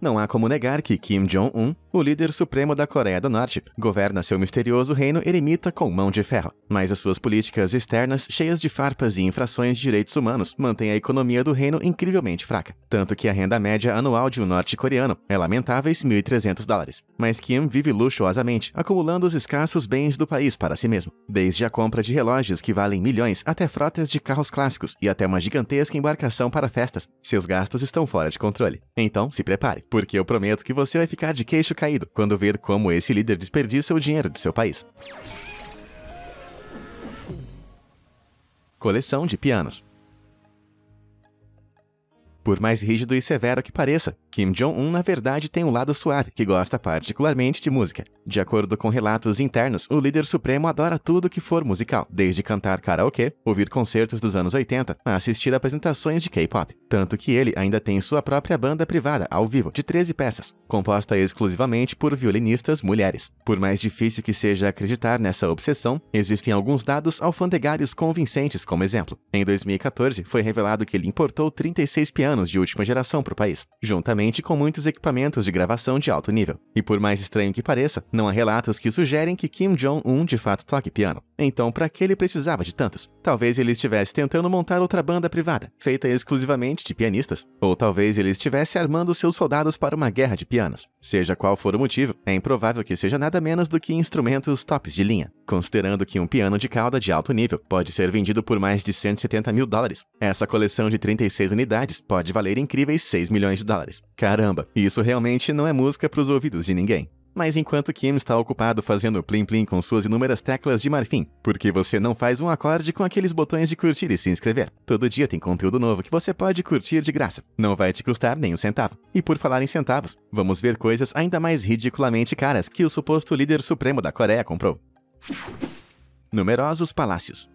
Não há como negar que Kim Jong-un o líder supremo da Coreia do Norte governa seu misterioso reino eremita com mão de ferro, mas as suas políticas externas, cheias de farpas e infrações de direitos humanos, mantêm a economia do reino incrivelmente fraca, tanto que a renda média anual de um norte-coreano é lamentáveis 1.300 dólares. Mas Kim vive luxuosamente, acumulando os escassos bens do país para si mesmo, desde a compra de relógios que valem milhões até frotas de carros clássicos e até uma gigantesca embarcação para festas. Seus gastos estão fora de controle. Então, se prepare, porque eu prometo que você vai ficar de queixo caído quando ver como esse líder desperdiça o dinheiro de seu país. Coleção de pianos. Por mais rígido e severo que pareça, Kim Jong-un na verdade tem um lado suave que gosta particularmente de música. De acordo com relatos internos, o líder supremo adora tudo que for musical, desde cantar karaokê, ouvir concertos dos anos 80, a assistir apresentações de K-pop. Tanto que ele ainda tem sua própria banda privada, ao vivo, de 13 peças, composta exclusivamente por violinistas mulheres. Por mais difícil que seja acreditar nessa obsessão, existem alguns dados alfandegários convincentes como exemplo. Em 2014, foi revelado que ele importou 36 pianos de última geração para o país, juntamente com muitos equipamentos de gravação de alto nível. E por mais estranho que pareça, não há relatos que sugerem que Kim Jong-un de fato toque piano. Então, para que ele precisava de tantos? Talvez ele estivesse tentando montar outra banda privada, feita exclusivamente de pianistas. Ou talvez ele estivesse armando seus soldados para uma guerra de pianos. Seja qual for o motivo, é improvável que seja nada menos do que instrumentos tops de linha, considerando que um piano de cauda de alto nível pode ser vendido por mais de 170 mil dólares. Essa coleção de 36 unidades pode valer incríveis 6 milhões de dólares. Caramba, isso realmente não é música para os ouvidos de ninguém mas enquanto Kim está ocupado fazendo plim-plim com suas inúmeras teclas de marfim, porque você não faz um acorde com aqueles botões de curtir e se inscrever? Todo dia tem conteúdo novo que você pode curtir de graça. Não vai te custar nem um centavo. E por falar em centavos, vamos ver coisas ainda mais ridiculamente caras que o suposto líder supremo da Coreia comprou. Numerosos palácios.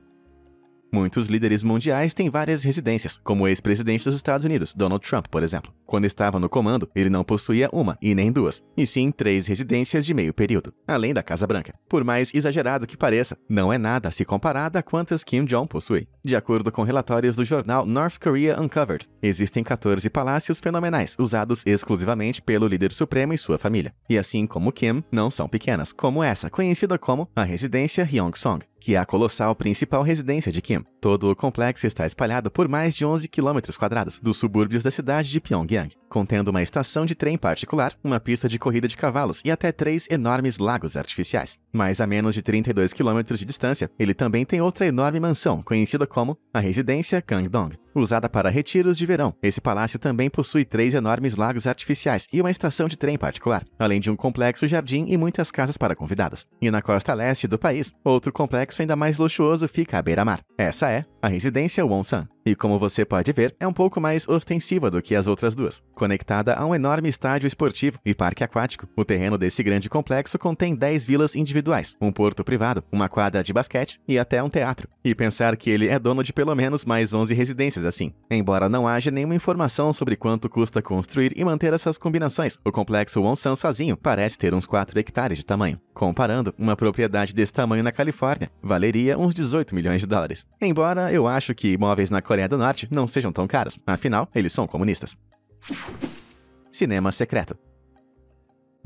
Muitos líderes mundiais têm várias residências, como o ex-presidente dos Estados Unidos, Donald Trump, por exemplo. Quando estava no comando, ele não possuía uma e nem duas, e sim três residências de meio período, além da Casa Branca. Por mais exagerado que pareça, não é nada se comparada a quantas Kim Jong possui. De acordo com relatórios do jornal North Korea Uncovered, existem 14 palácios fenomenais usados exclusivamente pelo líder supremo e sua família. E assim como Kim, não são pequenas, como essa, conhecida como a Residência Hyong song que é a colossal principal residência de Kim Todo o complexo está espalhado por mais de 11 quilômetros quadrados dos subúrbios da cidade de Pyongyang, contendo uma estação de trem particular, uma pista de corrida de cavalos e até três enormes lagos artificiais. Mas a menos de 32 quilômetros de distância, ele também tem outra enorme mansão, conhecida como a Residência Kangdong, usada para retiros de verão. Esse palácio também possui três enormes lagos artificiais e uma estação de trem particular, além de um complexo jardim e muitas casas para convidados. E na costa leste do país, outro complexo ainda mais luxuoso fica à beira-mar. Essa é a residência Wonsan e como você pode ver, é um pouco mais ostensiva do que as outras duas. Conectada a um enorme estádio esportivo e parque aquático, o terreno desse grande complexo contém 10 vilas individuais, um porto privado, uma quadra de basquete e até um teatro. E pensar que ele é dono de pelo menos mais 11 residências assim. Embora não haja nenhuma informação sobre quanto custa construir e manter essas combinações, o complexo Wonsan sozinho parece ter uns 4 hectares de tamanho. Comparando, uma propriedade desse tamanho na Califórnia valeria uns 18 milhões de dólares. Embora eu acho que imóveis na Coreia do Norte não sejam tão caros, afinal, eles são comunistas. Cinema secreto.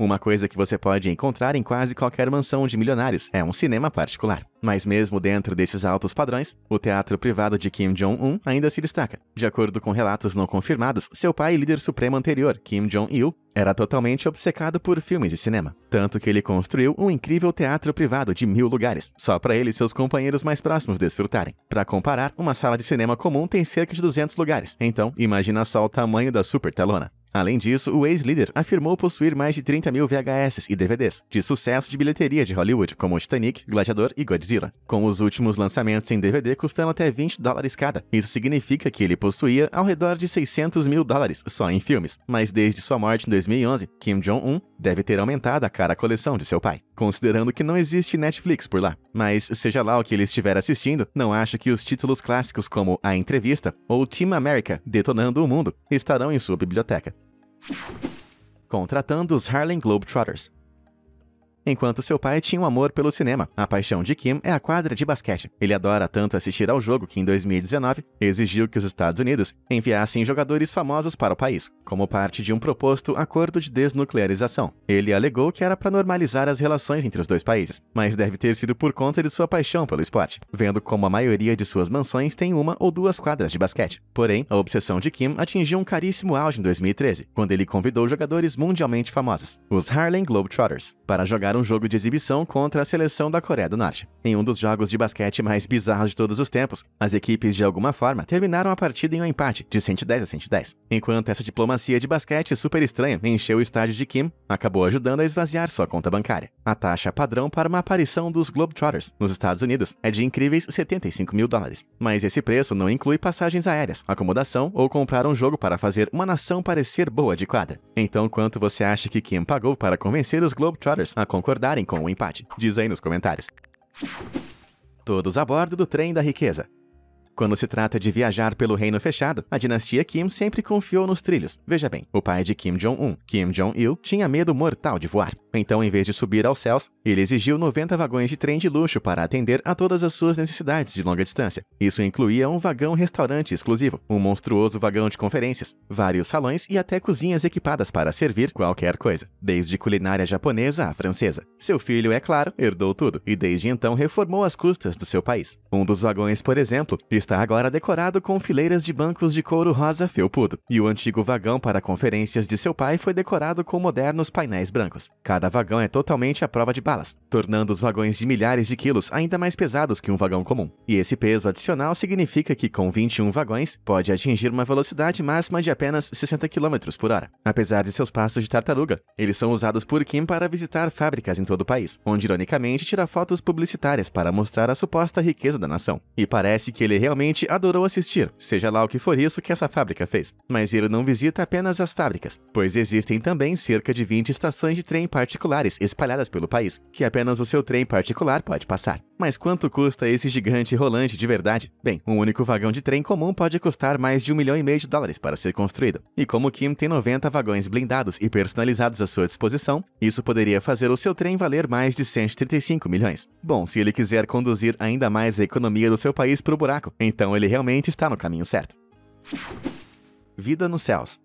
Uma coisa que você pode encontrar em quase qualquer mansão de milionários é um cinema particular. Mas mesmo dentro desses altos padrões, o teatro privado de Kim Jong-un ainda se destaca. De acordo com relatos não confirmados, seu pai e líder supremo anterior, Kim Jong-il, era totalmente obcecado por filmes e cinema. Tanto que ele construiu um incrível teatro privado de mil lugares, só para ele e seus companheiros mais próximos desfrutarem. Para comparar, uma sala de cinema comum tem cerca de 200 lugares, então imagina só o tamanho da super telona. Além disso, o ex-líder afirmou possuir mais de 30 mil VHS e DVDs de sucesso de bilheteria de Hollywood, como Titanic, Gladiador e Godzilla, com os últimos lançamentos em DVD custando até 20 dólares cada. Isso significa que ele possuía ao redor de 600 mil dólares só em filmes, mas desde sua morte em 2011, Kim Jong-un deve ter aumentado a cara coleção de seu pai considerando que não existe Netflix por lá. Mas seja lá o que ele estiver assistindo, não acho que os títulos clássicos como A Entrevista ou Team America Detonando o Mundo estarão em sua biblioteca. Contratando os Harlem Globetrotters enquanto seu pai tinha um amor pelo cinema. A paixão de Kim é a quadra de basquete. Ele adora tanto assistir ao jogo que, em 2019, exigiu que os Estados Unidos enviassem jogadores famosos para o país, como parte de um proposto acordo de desnuclearização. Ele alegou que era para normalizar as relações entre os dois países, mas deve ter sido por conta de sua paixão pelo esporte, vendo como a maioria de suas mansões tem uma ou duas quadras de basquete. Porém, a obsessão de Kim atingiu um caríssimo auge em 2013, quando ele convidou jogadores mundialmente famosos, os Harlem Globetrotters, para jogar um um jogo de exibição contra a seleção da Coreia do Norte. Em um dos jogos de basquete mais bizarros de todos os tempos, as equipes de alguma forma terminaram a partida em um empate de 110 a 110. Enquanto essa diplomacia de basquete super estranha encheu o estádio de Kim, acabou ajudando a esvaziar sua conta bancária. A taxa padrão para uma aparição dos Globetrotters nos Estados Unidos é de incríveis 75 mil dólares, mas esse preço não inclui passagens aéreas, acomodação ou comprar um jogo para fazer uma nação parecer boa de quadra. Então, quanto você acha que Kim pagou para convencer os Globetrotters a comprar concordarem com o empate. Diz aí nos comentários. Todos a bordo do trem da riqueza. Quando se trata de viajar pelo reino fechado, a dinastia Kim sempre confiou nos trilhos. Veja bem, o pai de Kim Jong-un, Kim Jong-il, tinha medo mortal de voar. Então, em vez de subir aos céus, ele exigiu 90 vagões de trem de luxo para atender a todas as suas necessidades de longa distância. Isso incluía um vagão-restaurante exclusivo, um monstruoso vagão de conferências, vários salões e até cozinhas equipadas para servir qualquer coisa, desde culinária japonesa à francesa. Seu filho, é claro, herdou tudo e desde então reformou as custas do seu país. Um dos vagões, por exemplo, está agora decorado com fileiras de bancos de couro rosa felpudo, e o antigo vagão para conferências de seu pai foi decorado com modernos painéis brancos. Cada vagão é totalmente à prova de balas, tornando os vagões de milhares de quilos ainda mais pesados que um vagão comum. E esse peso adicional significa que, com 21 vagões, pode atingir uma velocidade máxima de apenas 60 km por hora. Apesar de seus passos de tartaruga, eles são usados por Kim para visitar fábricas em todo o país, onde, ironicamente, tira fotos publicitárias para mostrar a suposta riqueza da nação. E parece que ele realmente realmente adorou assistir, seja lá o que for isso que essa fábrica fez. Mas ele não visita apenas as fábricas, pois existem também cerca de 20 estações de trem particulares espalhadas pelo país, que apenas o seu trem particular pode passar. Mas quanto custa esse gigante rolante de verdade? Bem, um único vagão de trem comum pode custar mais de um milhão e meio de dólares para ser construído. E como Kim tem 90 vagões blindados e personalizados à sua disposição, isso poderia fazer o seu trem valer mais de 135 milhões. Bom, se ele quiser conduzir ainda mais a economia do seu país para o buraco, então ele realmente está no caminho certo. Vida nos céus.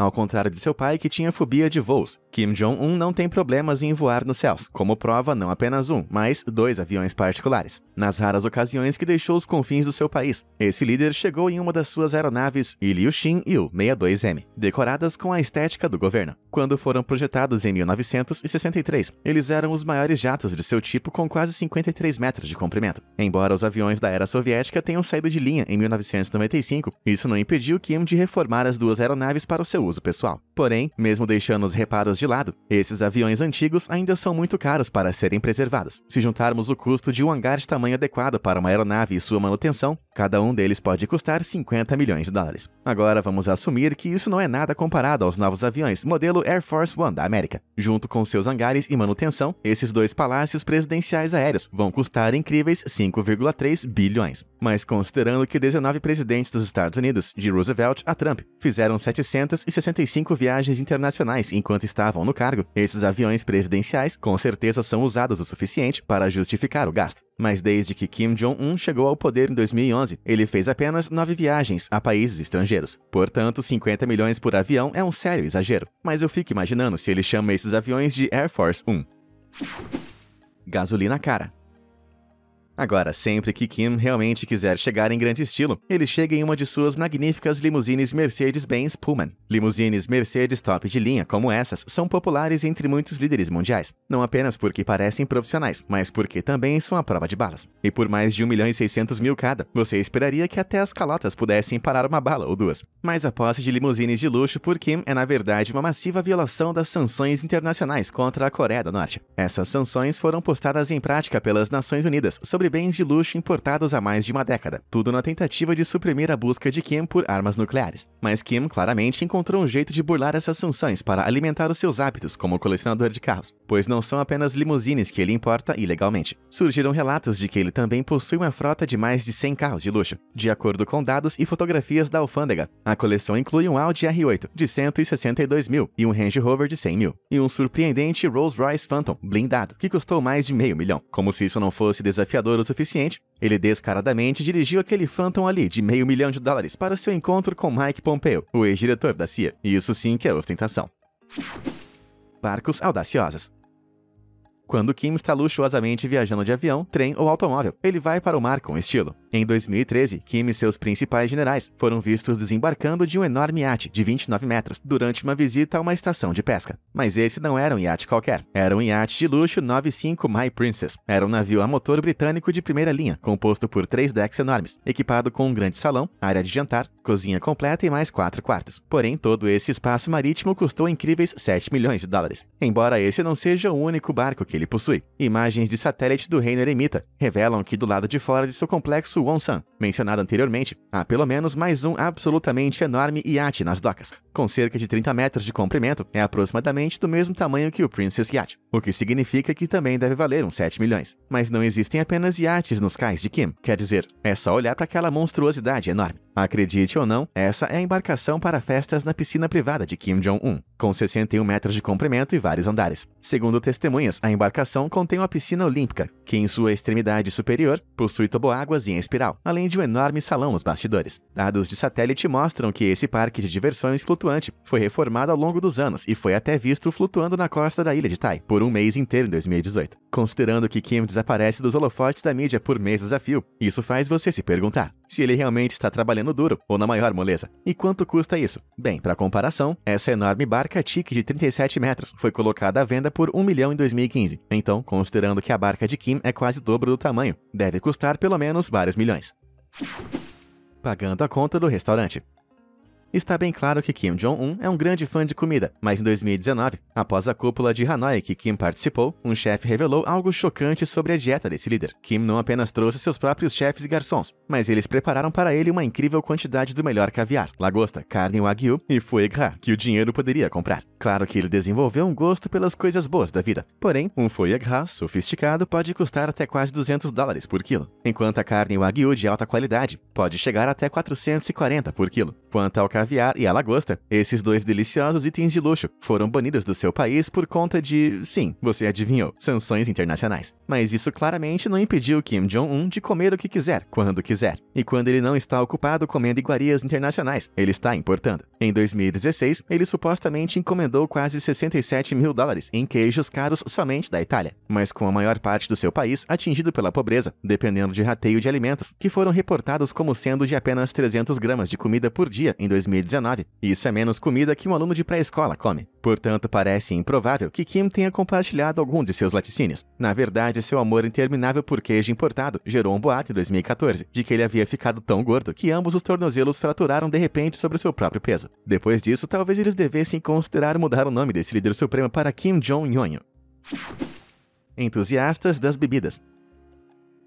Ao contrário de seu pai, que tinha fobia de voos, Kim Jong-un não tem problemas em voar nos céus, como prova não apenas um, mas dois aviões particulares. Nas raras ocasiões que deixou os confins do seu país, esse líder chegou em uma das suas aeronaves Ilyushin Yu-62M, decoradas com a estética do governo quando foram projetados em 1963. Eles eram os maiores jatos de seu tipo, com quase 53 metros de comprimento. Embora os aviões da era soviética tenham saído de linha em 1995, isso não impediu Kim de reformar as duas aeronaves para o seu uso pessoal. Porém, mesmo deixando os reparos de lado, esses aviões antigos ainda são muito caros para serem preservados. Se juntarmos o custo de um hangar de tamanho adequado para uma aeronave e sua manutenção, cada um deles pode custar 50 milhões de dólares. Agora vamos assumir que isso não é nada comparado aos novos aviões modelo Air Force One da América. Junto com seus hangares e manutenção, esses dois palácios presidenciais aéreos vão custar incríveis 5,3 bilhões. Mas considerando que 19 presidentes dos Estados Unidos, de Roosevelt a Trump, fizeram 765 viagens viagens internacionais enquanto estavam no cargo, esses aviões presidenciais com certeza são usados o suficiente para justificar o gasto. Mas desde que Kim Jong-un chegou ao poder em 2011, ele fez apenas nove viagens a países estrangeiros. Portanto, 50 milhões por avião é um sério exagero. Mas eu fico imaginando se ele chama esses aviões de Air Force One. Gasolina cara. Agora, sempre que Kim realmente quiser chegar em grande estilo, ele chega em uma de suas magníficas limusines Mercedes-Benz Pullman. Limusines Mercedes top de linha como essas são populares entre muitos líderes mundiais, não apenas porque parecem profissionais, mas porque também são a prova de balas. E por mais de 1 milhão e 600 mil cada, você esperaria que até as calotas pudessem parar uma bala ou duas. Mas a posse de limusines de luxo por Kim é na verdade uma massiva violação das sanções internacionais contra a Coreia do Norte. Essas sanções foram postadas em prática pelas Nações Unidas sobre sobre bens de luxo importados há mais de uma década, tudo na tentativa de suprimir a busca de Kim por armas nucleares. Mas Kim claramente encontrou um jeito de burlar essas sanções para alimentar os seus hábitos como colecionador de carros, pois não são apenas limusines que ele importa ilegalmente. Surgiram relatos de que ele também possui uma frota de mais de 100 carros de luxo, de acordo com dados e fotografias da alfândega. A coleção inclui um Audi R8 de 162 mil e um Range Rover de 100 mil, e um surpreendente Rolls-Royce Phantom blindado, que custou mais de meio milhão. Como se isso não fosse desafiador o suficiente, ele descaradamente dirigiu aquele Phantom ali de meio milhão de dólares para seu encontro com Mike Pompeo, o ex-diretor da CIA. Isso sim que é ostentação. Barcos audaciosos quando Kim está luxuosamente viajando de avião, trem ou automóvel. Ele vai para o mar com estilo. Em 2013, Kim e seus principais generais foram vistos desembarcando de um enorme iate de 29 metros durante uma visita a uma estação de pesca. Mas esse não era um iate qualquer. Era um iate de luxo 95 My Princess. Era um navio a motor britânico de primeira linha, composto por três decks enormes, equipado com um grande salão, área de jantar, cozinha completa e mais quatro quartos. Porém, todo esse espaço marítimo custou incríveis 7 milhões de dólares. Embora esse não seja o único barco que ele possui. Imagens de satélite do reino eremita revelam que do lado de fora de seu complexo Wonsan, mencionado anteriormente, há pelo menos mais um absolutamente enorme iate nas docas. Com cerca de 30 metros de comprimento, é aproximadamente do mesmo tamanho que o Princess Yacht o que significa que também deve valer uns 7 milhões. Mas não existem apenas iates nos cais de Kim, quer dizer, é só olhar para aquela monstruosidade enorme. Acredite ou não, essa é a embarcação para festas na piscina privada de Kim Jong-un, com 61 metros de comprimento e vários andares. Segundo testemunhas, a embarcação contém uma piscina olímpica, que em sua extremidade superior possui toboáguas em espiral, além de um enorme salão nos bastidores. Dados de satélite mostram que esse parque de diversões flutuante foi reformado ao longo dos anos e foi até visto flutuando na costa da ilha de Tai. Por por um mês inteiro em 2018. Considerando que Kim desaparece dos holofotes da mídia por meses a fio, isso faz você se perguntar se ele realmente está trabalhando duro ou na maior moleza. E quanto custa isso? Bem, para comparação, essa enorme barca Tique de 37 metros foi colocada à venda por 1 milhão em 2015. Então, considerando que a barca de Kim é quase o dobro do tamanho, deve custar pelo menos vários milhões pagando a conta do restaurante. Está bem claro que Kim Jong-un é um grande fã de comida, mas em 2019, após a cúpula de Hanoi que Kim participou, um chefe revelou algo chocante sobre a dieta desse líder. Kim não apenas trouxe seus próprios chefes e garçons, mas eles prepararam para ele uma incrível quantidade do melhor caviar, lagosta, carne wagyu e foie gras, que o dinheiro poderia comprar. Claro que ele desenvolveu um gosto pelas coisas boas da vida, porém, um foie gras sofisticado pode custar até quase 200 dólares por quilo, enquanto a carne wagyu de alta qualidade pode chegar até 440 por quilo. Quanto ao caviar e a lagosta. Esses dois deliciosos itens de luxo foram banidos do seu país por conta de, sim, você adivinhou, sanções internacionais. Mas isso claramente não impediu Kim Jong-un de comer o que quiser, quando quiser. E quando ele não está ocupado comendo iguarias internacionais, ele está importando. Em 2016, ele supostamente encomendou quase 67 mil dólares em queijos caros somente da Itália, mas com a maior parte do seu país atingido pela pobreza, dependendo de rateio de alimentos, que foram reportados como sendo de apenas 300 gramas de comida por dia em 2016. 2019, e isso é menos comida que um aluno de pré-escola come. Portanto, parece improvável que Kim tenha compartilhado algum de seus laticínios. Na verdade, seu amor interminável por queijo importado gerou um boato em 2014 de que ele havia ficado tão gordo que ambos os tornozelos fraturaram de repente sobre o seu próprio peso. Depois disso, talvez eles devessem considerar mudar o nome desse líder supremo para Kim Jong-un. Entusiastas das bebidas.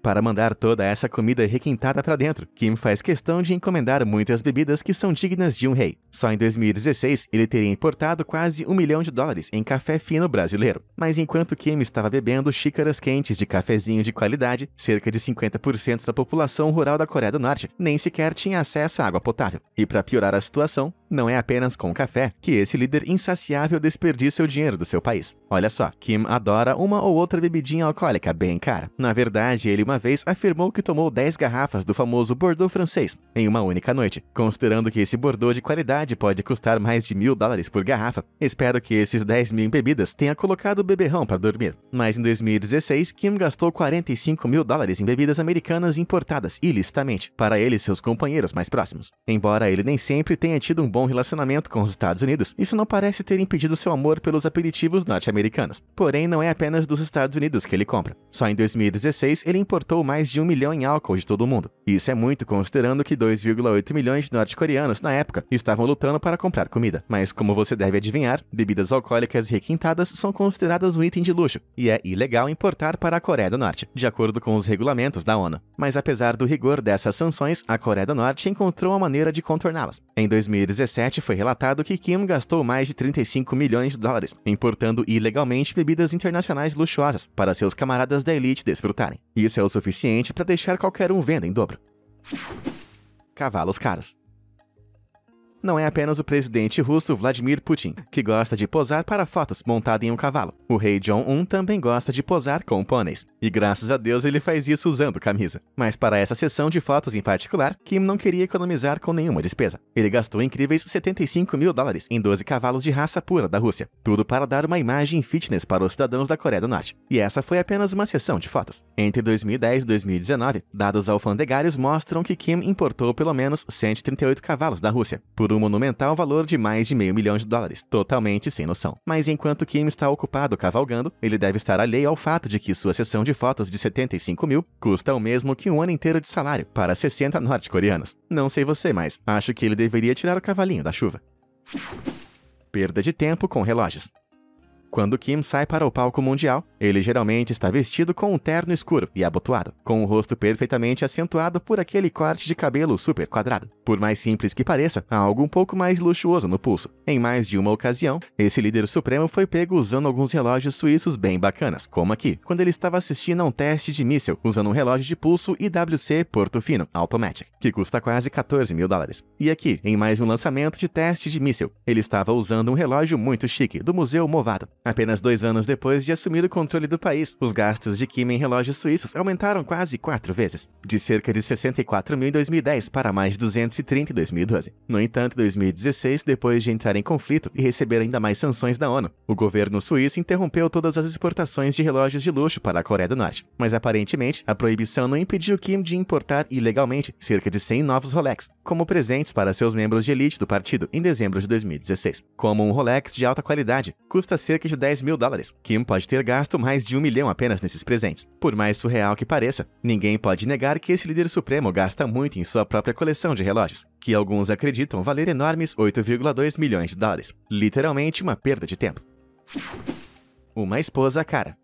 Para mandar toda essa comida requintada para dentro, Kim faz questão de encomendar muitas bebidas que são dignas de um rei. Só em 2016, ele teria importado quase um milhão de dólares em café fino brasileiro. Mas enquanto Kim estava bebendo xícaras quentes de cafezinho de qualidade, cerca de 50% da população rural da Coreia do Norte nem sequer tinha acesso à água potável. E para piorar a situação, não é apenas com café que esse líder insaciável desperdiça o dinheiro do seu país. Olha só, Kim adora uma ou outra bebidinha alcoólica bem cara. Na verdade, ele uma vez afirmou que tomou 10 garrafas do famoso Bordeaux francês em uma única noite. Considerando que esse Bordeaux de qualidade pode custar mais de mil dólares por garrafa, espero que esses 10 mil em bebidas tenha colocado o beberrão para dormir. Mas em 2016, Kim gastou 45 mil dólares em bebidas americanas importadas ilicitamente para ele e seus companheiros mais próximos. Embora ele nem sempre tenha tido um bom bom relacionamento com os Estados Unidos, isso não parece ter impedido seu amor pelos aperitivos norte-americanos. Porém, não é apenas dos Estados Unidos que ele compra. Só em 2016, ele importou mais de um milhão em álcool de todo o mundo. Isso é muito considerando que 2,8 milhões de norte-coreanos, na época, estavam lutando para comprar comida. Mas, como você deve adivinhar, bebidas alcoólicas requintadas são consideradas um item de luxo, e é ilegal importar para a Coreia do Norte, de acordo com os regulamentos da ONU. Mas apesar do rigor dessas sanções, a Coreia do Norte encontrou uma maneira de contorná-las. Em 2016, 2017, foi relatado que Kim gastou mais de 35 milhões de dólares importando ilegalmente bebidas internacionais luxuosas para seus camaradas da elite desfrutarem. Isso é o suficiente para deixar qualquer um vendo em dobro. Cavalos caros não é apenas o presidente russo Vladimir Putin, que gosta de posar para fotos montado em um cavalo. O rei John I também gosta de posar com pôneis. E graças a Deus ele faz isso usando camisa. Mas para essa sessão de fotos em particular, Kim não queria economizar com nenhuma despesa. Ele gastou incríveis 75 mil dólares em 12 cavalos de raça pura da Rússia, tudo para dar uma imagem fitness para os cidadãos da Coreia do Norte. E essa foi apenas uma sessão de fotos. Entre 2010 e 2019, dados alfandegários mostram que Kim importou pelo menos 138 cavalos da Rússia, por um monumental valor de mais de meio milhão de dólares, totalmente sem noção. Mas enquanto Kim está ocupado cavalgando, ele deve estar alheio ao fato de que sua sessão de de fotos de 75 mil custa o mesmo que um ano inteiro de salário para 60 norte-coreanos. Não sei você, mas acho que ele deveria tirar o cavalinho da chuva. Perda de tempo com relógios. Quando Kim sai para o palco mundial, ele geralmente está vestido com um terno escuro e abotoado, com o rosto perfeitamente acentuado por aquele corte de cabelo super quadrado. Por mais simples que pareça, há algo um pouco mais luxuoso no pulso. Em mais de uma ocasião, esse líder supremo foi pego usando alguns relógios suíços bem bacanas, como aqui, quando ele estava assistindo a um teste de míssil usando um relógio de pulso IWC Portofino Automatic, que custa quase 14 mil dólares. E aqui, em mais um lançamento de teste de míssil, ele estava usando um relógio muito chique do Museu Movado. Apenas dois anos depois de assumir o controle do país, os gastos de Kim em relógios suíços aumentaram quase quatro vezes, de cerca de 64 mil em 2010 para mais de 230 em 2012. No entanto, em 2016, depois de entrar em conflito e receber ainda mais sanções da ONU, o governo suíço interrompeu todas as exportações de relógios de luxo para a Coreia do Norte. Mas aparentemente, a proibição não impediu Kim de importar ilegalmente cerca de 100 novos Rolex, como presentes para seus membros de elite do partido em dezembro de 2016. Como um Rolex de alta qualidade, custa cerca de de 10 mil dólares. Kim pode ter gasto mais de um milhão apenas nesses presentes. Por mais surreal que pareça, ninguém pode negar que esse líder supremo gasta muito em sua própria coleção de relógios, que alguns acreditam valer enormes 8,2 milhões de dólares. Literalmente uma perda de tempo. Uma esposa cara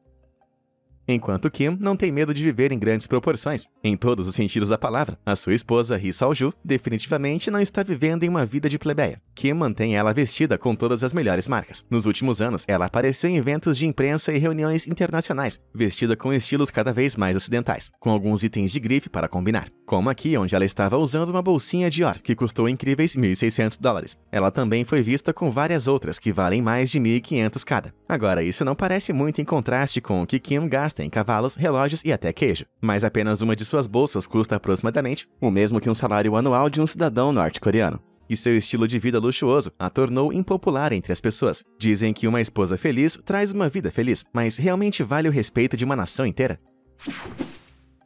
enquanto Kim não tem medo de viver em grandes proporções. Em todos os sentidos da palavra, a sua esposa, Ri Seo-ju, definitivamente não está vivendo em uma vida de plebeia. Kim mantém ela vestida com todas as melhores marcas. Nos últimos anos, ela apareceu em eventos de imprensa e reuniões internacionais, vestida com estilos cada vez mais ocidentais, com alguns itens de grife para combinar. Como aqui, onde ela estava usando uma bolsinha Dior, que custou incríveis 1.600 dólares. Ela também foi vista com várias outras, que valem mais de 1.500 cada. Agora, isso não parece muito em contraste com o que Kim gasta tem cavalos, relógios e até queijo, mas apenas uma de suas bolsas custa aproximadamente o mesmo que um salário anual de um cidadão norte-coreano. E seu estilo de vida luxuoso a tornou impopular entre as pessoas. Dizem que uma esposa feliz traz uma vida feliz, mas realmente vale o respeito de uma nação inteira?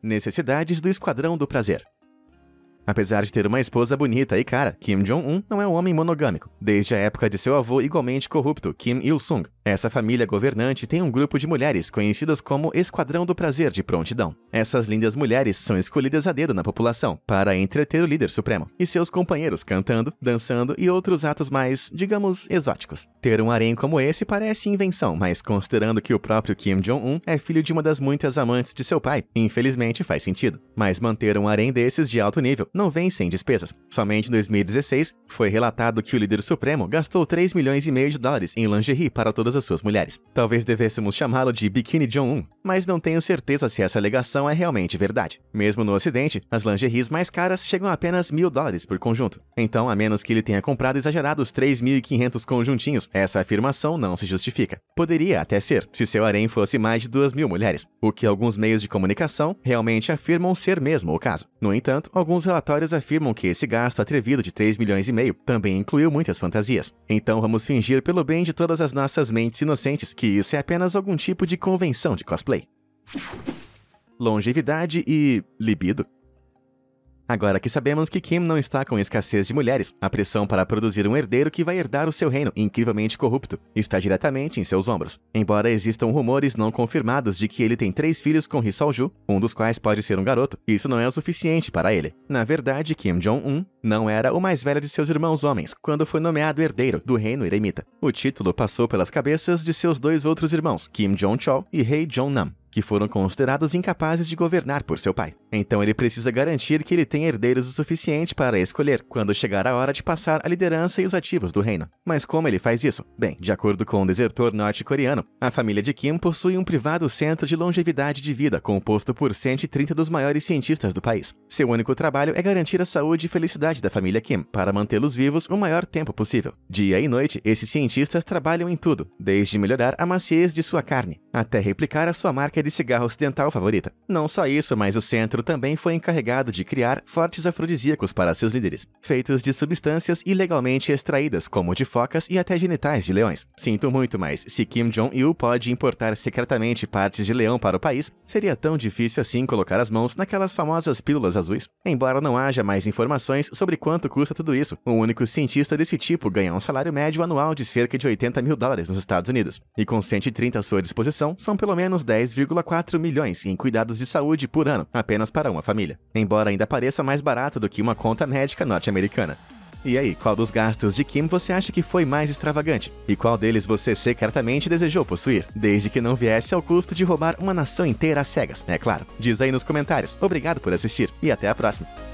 Necessidades do Esquadrão do Prazer Apesar de ter uma esposa bonita e cara, Kim Jong-un não é um homem monogâmico, desde a época de seu avô igualmente corrupto, Kim Il-sung. Essa família governante tem um grupo de mulheres conhecidas como Esquadrão do Prazer de Prontidão. Essas lindas mulheres são escolhidas a dedo na população para entreter o líder supremo e seus companheiros cantando, dançando e outros atos mais, digamos, exóticos. Ter um harém como esse parece invenção, mas considerando que o próprio Kim Jong-un é filho de uma das muitas amantes de seu pai, infelizmente faz sentido. Mas manter um harém desses de alto nível não vem sem despesas. Somente em 2016 foi relatado que o líder supremo gastou 3 milhões e meio de dólares em lingerie para todos todas as suas mulheres. Talvez devêssemos chamá-lo de Bikini John 1 mas não tenho certeza se essa alegação é realmente verdade. Mesmo no ocidente, as lingeries mais caras chegam a apenas mil dólares por conjunto. Então, a menos que ele tenha comprado exagerados 3.500 conjuntinhos, essa afirmação não se justifica. Poderia até ser, se seu harém fosse mais de 2.000 mulheres, o que alguns meios de comunicação realmente afirmam ser mesmo o caso. No entanto, alguns relatórios afirmam que esse gasto atrevido de 3 milhões e meio também incluiu muitas fantasias. Então vamos fingir pelo bem de todas as nossas mentes inocentes que isso é apenas algum tipo de convenção de cosplay. Longevidade e libido. Agora que sabemos que Kim não está com escassez de mulheres, a pressão para produzir um herdeiro que vai herdar o seu reino incrivelmente corrupto está diretamente em seus ombros. Embora existam rumores não confirmados de que ele tem três filhos com Hisolju, um dos quais pode ser um garoto, isso não é o suficiente para ele. Na verdade, Kim Jong-un não era o mais velho de seus irmãos homens quando foi nomeado herdeiro do reino eremita. O título passou pelas cabeças de seus dois outros irmãos, Kim Jong-chol e Rei Jong-nam que foram considerados incapazes de governar por seu pai. Então ele precisa garantir que ele tem herdeiros o suficiente para escolher quando chegar a hora de passar a liderança e os ativos do reino. Mas como ele faz isso? Bem, de acordo com um desertor norte-coreano, a família de Kim possui um privado centro de longevidade de vida composto por 130 dos maiores cientistas do país. Seu único trabalho é garantir a saúde e felicidade da família Kim para mantê-los vivos o maior tempo possível. Dia e noite, esses cientistas trabalham em tudo, desde melhorar a maciez de sua carne até replicar a sua marca de cigarro ocidental favorita. Não só isso, mas o centro também foi encarregado de criar fortes afrodisíacos para seus líderes, feitos de substâncias ilegalmente extraídas, como de focas e até genitais de leões. Sinto muito, mas se Kim Jong-il pode importar secretamente partes de leão para o país, seria tão difícil assim colocar as mãos naquelas famosas pílulas azuis. Embora não haja mais informações sobre quanto custa tudo isso, um único cientista desse tipo ganha um salário médio anual de cerca de 80 mil dólares nos Estados Unidos, e com 130 à sua disposição, são pelo menos 10, 1,4 milhões em cuidados de saúde por ano, apenas para uma família, embora ainda pareça mais barato do que uma conta médica norte-americana. E aí, qual dos gastos de Kim você acha que foi mais extravagante? E qual deles você secretamente desejou possuir? Desde que não viesse ao custo de roubar uma nação inteira às cegas, é claro. Diz aí nos comentários. Obrigado por assistir e até a próxima.